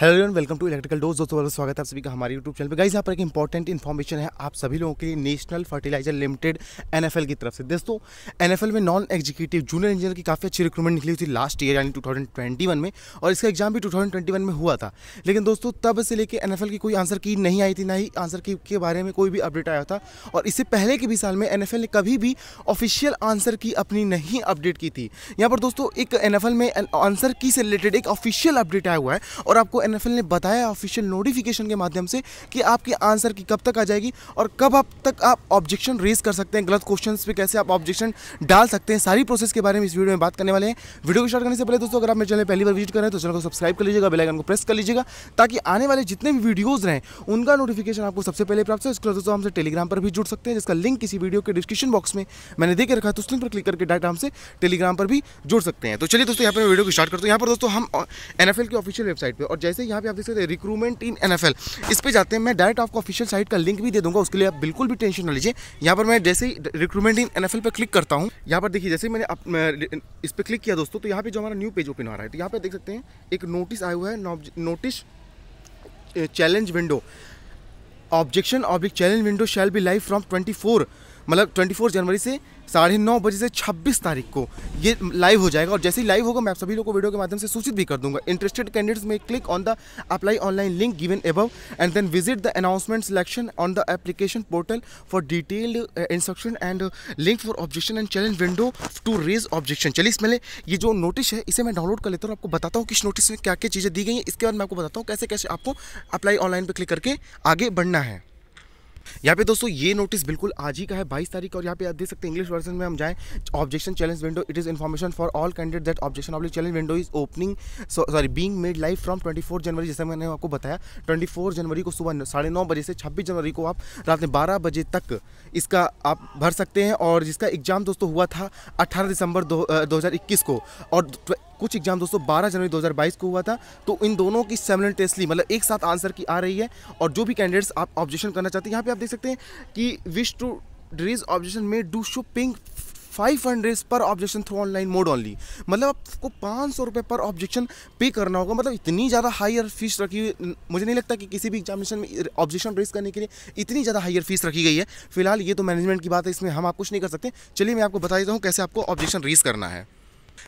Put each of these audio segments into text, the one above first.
hello everyone welcome to electrical dose दोस्तों बहुत स्वागत है आप सभी का हमारे यूट्यूब चैनल पे गाइस यहाँ पर एक इंपॉर्टेंट इन्फॉर्मेशन है आप सभी लोगों के लिए नेशनल फर्टिलाइजर लिमिटेड एनएफएल की तरफ से दोस्तों एनएफएल में नॉन एग्जीक्यूटिव जूनियर इंजीनियर की काफ़ी अच्छी रिक्रूटमेंट निकली हुई थी लास्ट ईयर यानी टू में और इसका एग्जाम भी टू में हुआ था लेकिन दोस्तों तब से लेकर एन की कोई आंसर की नहीं आई थी ना ही आंसर की के बारे में कोई भी अपडेट आया था और इससे पहले के भी साल में एन ने कभी भी ऑफिशियल आंसर की अपनी नहीं अपडेट की थी यहाँ पर दोस्तों एक एन में आंसर की से रिलेटेड एक ऑफिशियल अपडेट आया हुआ है और आपको एन एन ने बताया ऑफिशियल नोटिफिकेशन के माध्यम से कि आपके आंसर की कब तक आ जाएगी और कब अब तक आप ऑब्जेक्शन रेज कर सकते हैं गलत क्वेश्चन पे कैसे आप ऑब्जेक्शन डाल सकते हैं सारी प्रोसेस के बारे में इस वीडियो में बात करने वाले हैं वीडियो को स्टार्ट करने से पहले दोस्तों अगर आप मेरे चैनल पहली बार विजिट करें तो चैनल को सब्सक्राइब कर लीजिएगा बेलाइकन को प्रेस कर लीजिएगा ताकि आने वाले जितने भी वीडियोज़ रहे उनका नोटिफिकेशन आपको सबसे पहले प्राप्त हो इसके दोस्तों हमसे टेलीग्राम पर भी जुड़ सकते हैं जिसका लिंक किसी वीडियो के डिस्क्रिप्शन बॉक्स में मैंने देखे रखा है तो उस लिंक पर क्लिक करके डायरेक्ट हमसे टेलीग्राम पर भी जुड़ सकते हैं तो चलिए दोस्तों यहाँ पर वीडियो को स्टार्ट करते हैं यहाँ पर दोस्तों हम एन की ऑफिशियल वेबसाइट पर और जैसे जैसे यहाँ पे आप देख सकते हैं रिक्रूटमेंट इन एन इस पर जाते हैं मैं डायरेक्ट आपको ऑफिशियल साइट का लिंक भी दे दूंगा उसके लिए आप बिल्कुल भी टेंशन ना लीजिए यहाँ पर मैं जैसे ही रिक्रूटमेंट इन एन पर क्लिक करता हूँ यहाँ पर देखिए जैसे मैंने इस पर क्लिक किया दोस्तों तो यहाँ पर जो हमारा न्यू पेज ओपन आ रहा है तो यहाँ पर देख सकते हैं एक नोटिस आया हुआ है notice challenge window objection oblique challenge window shall be live from 24 मतलब 24 जनवरी से साढ़े नौ बजे से छब्बीस तारीख को ये लाइव हो जाएगा और जैसे ही लाइव होगा मैं आप सभी लोगों को वीडियो के माध्यम से सूचित भी कर दूंगा इंटरेस्टेड कैंडिडेट्स में click on the apply online link given above and then visit the announcement selection on the application portal for detailed instruction and link for objection and challenge window to raise objection चलिए इसमें ये जो notice है इसे मैं download कर लेता हूँ आपको बताता हूँ किस नोटिस में क्या क्या चीज़ें दी गई हैं इसके बाद मैं आपको बताता हूँ कैसे कैसे आपको अप्लाई ऑनलाइन पर क्लिक करके आगे बढ़ना है यहाँ पे दोस्तों ये नोटिस बिल्कुल आज ही का है 22 तारीख और यहाँ पे आप देख सकते हैं इंग्लिश वर्जन में हम जाएं objection challenge window it is information for all candidate that objection oblique challenge window is opening sorry being made live from 24 January जैसे मैंने आपको बताया 24 जनवरी को सुबह साढ़े बजे से छब्बीस जनवरी को आप रात में बारह बजे तक इसका आप भर सकते हैं और जिसका एग्जाम दोस्तों हुआ था अट्ठारह दिसंबर दो, दो को और कुछ एग्जाम दोस्तों 12 जनवरी 2022 को हुआ था तो इन दोनों की सेमलेंटेसली मतलब एक साथ आंसर की आ रही है और जो भी कैंडिडेट्स आप ऑब्जेक्शन करना चाहते हैं यहाँ पे आप देख सकते हैं कि विश टू रेज ऑब्जेक्शन में do so paying five hundred per objection through online mode only मतलब आपको पाँच सौ रुपये पर ऑब्जेक्शन पे करना होगा मतलब इतनी ज़्यादा हायर फीस रखी हुई मुझे नहीं लगता कि किसी भी एग्जामिनेशन में ऑब्जेक्शन रेस करने के लिए इतनी ज़्यादा हायर फीस रखी गई है फिलहाल ये तो मैनेजमेंट की बात है इसमें हम आप कुछ नहीं कर सकते चलिए मैं आपको बता देता हूँ कैसे आपको ऑब्जेक्शन रेस करना है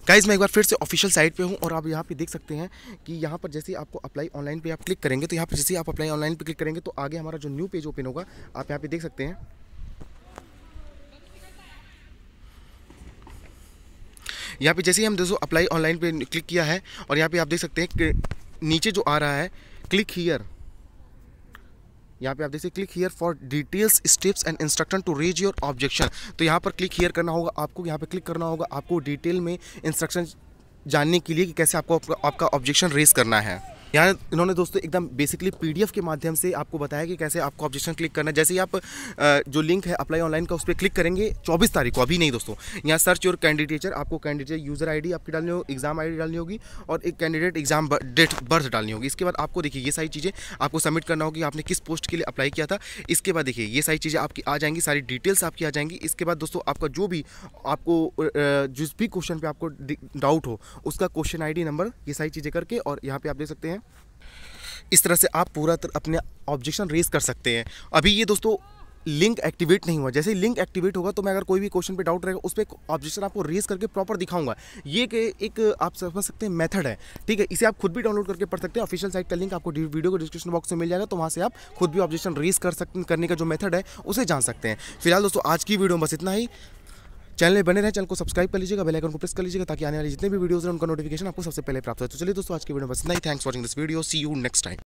गाइज मैं एक बार फिर से ऑफिशियल साइट पे हूँ और आप यहाँ पे देख सकते हैं कि यहाँ पर जैसे आपको अप्लाई ऑनलाइन पे आप क्लिक करेंगे तो यहाँ पर जैसे आप अप्लाई ऑनलाइन पे क्लिक करेंगे तो आगे हमारा जो न्यू पेज ओपन होगा आप यहाँ पे देख सकते हैं यहाँ पे जैसे ही हम दोस्तों अप्लाई ऑनलाइन पे क्लिक किया है और यहाँ पे आप देख सकते हैं नीचे जो आ रहा है क्लिक हीयर यहाँ पे आप देखिए click here for details steps and instruction to raise your objection तो यहाँ पर क्लिक हियर करना होगा आपको यहाँ पे क्लिक करना होगा आपको डिटेल में इंस्ट्रक्शन जानने के लिए कि कैसे आपको आपका ऑब्जेक्शन रेज करना है यहाँ इन्होंने दोस्तों एकदम बेसिकली पीडीएफ के माध्यम से आपको बताया कि कैसे आपको ऑब्जेक्शन क्लिक करना जैसे ही आप जो लिंक है अप्लाई ऑनलाइन का उस पर क्लिक करेंगे चौबीस तारीख को अभी नहीं दोस्तों यहाँ सर्च योर कैंडिडेचर आपको कैंडिडेट यूज़र आईडी आपकी डालनी होगी एग्जाम आई डालनी होगी और एक कैंडिडेट एग्जाम डेट बर्थ डालनी होगी इसके बाद आपको देखिए ये सारी चीज़ें आपको सबमिट करना होगी आपने किस पोस्ट के लिए अप्लाई किया था इसके बाद देखिए ये सारी चीज़ें आपकी आ जाएंगी सारी डिटेल्स आपकी आ जाएंगी इसके बाद दोस्तों आपका जो भी आपको जिस भी क्वेश्चन पे आपको डाउट हो उसका क्वेश्चन आईडी नंबर ये सारी चीज़ें करके और यहाँ पे आप देख सकते हैं इस तरह से आप पूरा तर, अपने ऑब्जेक्शन रेज कर सकते हैं अभी ये दोस्तों लिंक एक्टिवेट नहीं हुआ जैसे लिंक एक्टिवेट होगा तो मैं अगर कोई भी क्वेश्चन पे डाउट रहेगा उस पर ऑब्जेक्शन आपको रेज करके प्रॉपर दिखाऊंगा ये कि एक आप समझ सकते हैं मेथड है ठीक है इसे आप खुद भी डाउनलोड करके पढ़ सकते हैं ऑफिशियल साइट का लिंक आपको वीडियो को डिस्क्रिप्शन बॉक्स में मिल जाएगा तो वहाँ से आप खुद भी ऑब्जेक्शन रेज कर सकते करने का जो मेथड है उसे जान सकते हैं फिलहाल दोस्तों आज की वीडियो में बस इतना ही चैनल बने रहे चैनल को सब्सक्राइब कर लीजिएगा आइकन को प्रेस कर लीजिएगा ताकि आने वाले जितने भी वीडियोस हैं उनका नोटिफिकेशन आपको सबसे पहले प्राप्त हो तो चलिए दोस्तों आज के वीडियो बस नहीं thanks watching this video see you next time